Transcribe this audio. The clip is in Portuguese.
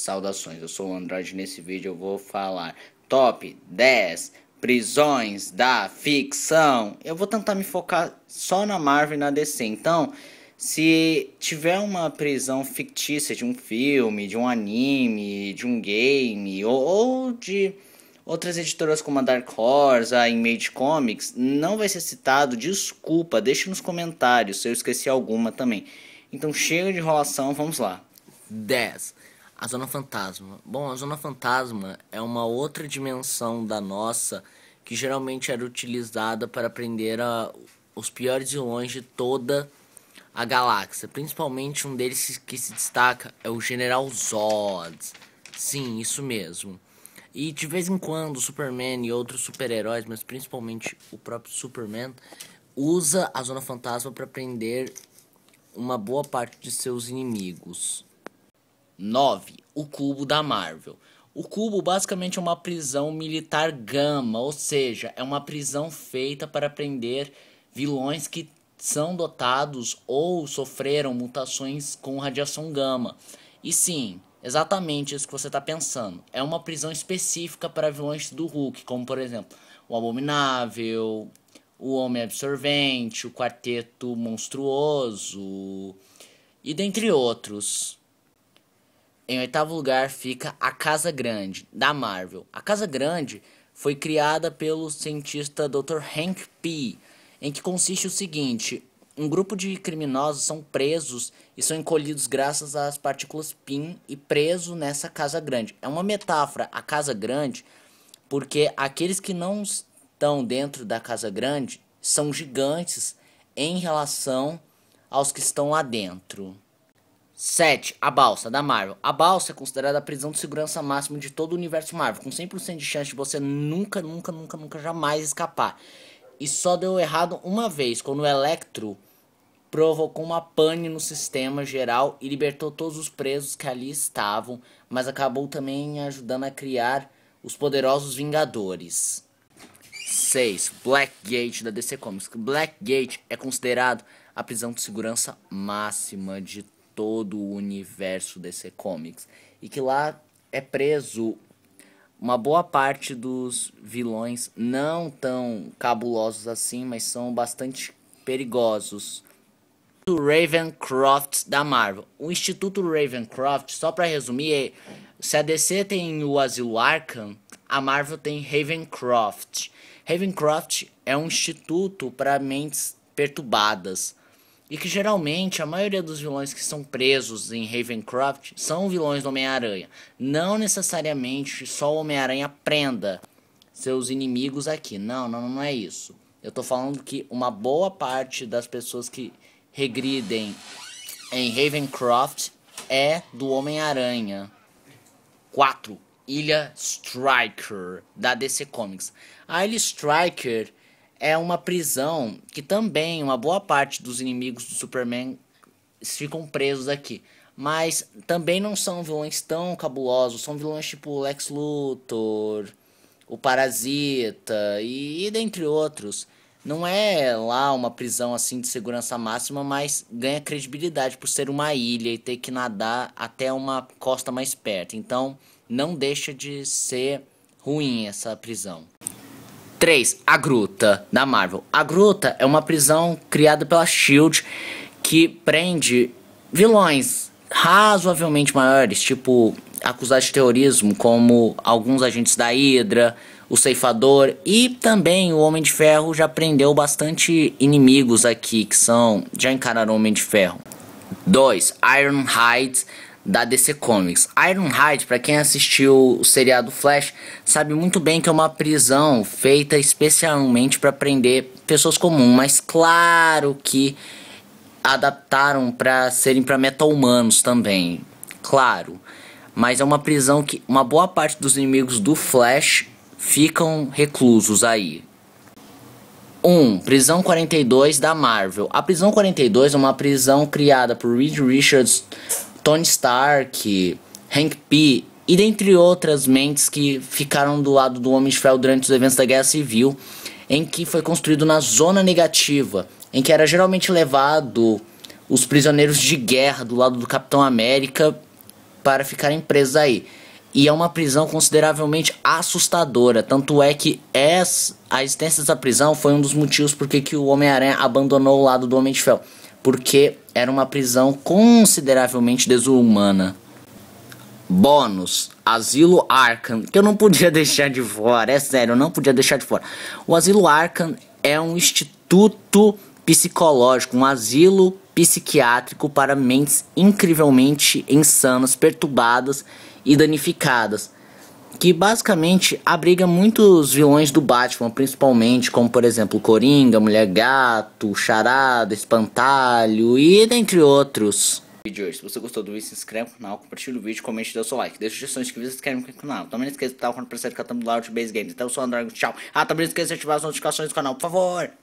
Saudações, eu sou o Andrade. Nesse vídeo eu vou falar top 10 prisões da ficção. Eu vou tentar me focar só na Marvel e na DC. Então, se tiver uma prisão fictícia de um filme, de um anime, de um game ou, ou de outras editoras como a Dark Horse, a Image Comics, não vai ser citado. Desculpa, deixe nos comentários se eu esqueci alguma também. Então chega de enrolação, vamos lá. 10 a Zona Fantasma. Bom, a Zona Fantasma é uma outra dimensão da nossa que geralmente era utilizada para prender a, os piores vilões de toda a galáxia. Principalmente um deles que se destaca é o General Zod. Sim, isso mesmo. E de vez em quando o Superman e outros super-heróis, mas principalmente o próprio Superman, usa a Zona Fantasma para prender uma boa parte de seus inimigos. 9. O cubo da Marvel. O cubo basicamente é uma prisão militar gama, ou seja, é uma prisão feita para prender vilões que são dotados ou sofreram mutações com radiação gama. E sim, exatamente isso que você está pensando. É uma prisão específica para vilões do Hulk, como por exemplo o Abominável, o Homem Absorvente, o Quarteto Monstruoso e dentre outros. Em oitavo lugar fica A Casa Grande, da Marvel. A Casa Grande foi criada pelo cientista Dr. Hank P, em que consiste o seguinte: um grupo de criminosos são presos e são encolhidos graças às partículas PIN e preso nessa casa grande. É uma metáfora a casa grande, porque aqueles que não estão dentro da casa grande são gigantes em relação aos que estão lá dentro. 7. A Balsa, da Marvel. A Balsa é considerada a prisão de segurança máxima de todo o universo Marvel, com 100% de chance de você nunca, nunca, nunca, nunca, jamais escapar. E só deu errado uma vez, quando o Electro provocou uma pane no sistema geral e libertou todos os presos que ali estavam, mas acabou também ajudando a criar os poderosos Vingadores. 6. Blackgate, da DC Comics. Blackgate é considerado a prisão de segurança máxima de todo o universo DC Comics e que lá é preso uma boa parte dos vilões não tão cabulosos assim, mas são bastante perigosos. O Ravencroft da Marvel. O Instituto Ravencroft, só para resumir, é, se a DC tem o Asilo Arkham, a Marvel tem Ravencroft. Ravencroft é um instituto para mentes perturbadas e que geralmente a maioria dos vilões que são presos em Ravencroft são vilões do Homem-Aranha. Não necessariamente só o Homem-Aranha prenda seus inimigos aqui. Não, não, não é isso. Eu tô falando que uma boa parte das pessoas que regridem em Ravencroft é do Homem-Aranha. 4. Ilha Striker, da DC Comics. A Ilha Striker é uma prisão que também uma boa parte dos inimigos do Superman ficam presos aqui. Mas também não são vilões tão cabulosos. São vilões tipo Lex Luthor, o Parasita e, e dentre outros. Não é lá uma prisão assim de segurança máxima, mas ganha credibilidade por ser uma ilha e ter que nadar até uma costa mais perto. Então não deixa de ser ruim essa prisão. 3. A Gruta, da Marvel. A Gruta é uma prisão criada pela Shield que prende vilões razoavelmente maiores, tipo acusados de terrorismo, como alguns agentes da Hydra, o Ceifador e também o Homem de Ferro já prendeu bastante inimigos aqui que são já encararam o Homem de Ferro. 2. Ironhide da DC Comics. Ironhide, para quem assistiu o seriado Flash, sabe muito bem que é uma prisão feita especialmente para prender pessoas comuns, mas claro que adaptaram para serem para meta-humanos também, claro. Mas é uma prisão que uma boa parte dos inimigos do Flash ficam reclusos aí. 1. Um, prisão 42 da Marvel. A Prisão 42 é uma prisão criada por Reed Richards Tony Stark, Hank P. e dentre outras mentes que ficaram do lado do Homem de Ferro durante os eventos da Guerra Civil, em que foi construído na zona negativa, em que era geralmente levado os prisioneiros de guerra do lado do Capitão América para ficarem presos aí. E é uma prisão consideravelmente assustadora. Tanto é que essa, a existência dessa prisão foi um dos motivos por que o Homem-Aranha abandonou o lado do Homem de Ferro porque era uma prisão consideravelmente desumana. Bônus: Asilo Arkham, que eu não podia deixar de fora, é sério, eu não podia deixar de fora. O Asilo Arkham é um instituto psicológico, um asilo psiquiátrico para mentes incrivelmente insanas, perturbadas e danificadas que basicamente abriga muitos vilões do Batman, principalmente, como por exemplo Coringa, Mulher Gato, Charada, Espantalho e dentre outros. Vídeo Se você gostou do vídeo, se inscreve no canal, compartilha o vídeo, comente e dê o seu like. Deixa sugestões que vocês querem no canal. Também não esqueça de com o canal que eu canal do Base Games. Então eu sou o André, tchau. Ah, também não esqueça de ativar as notificações do canal, por favor.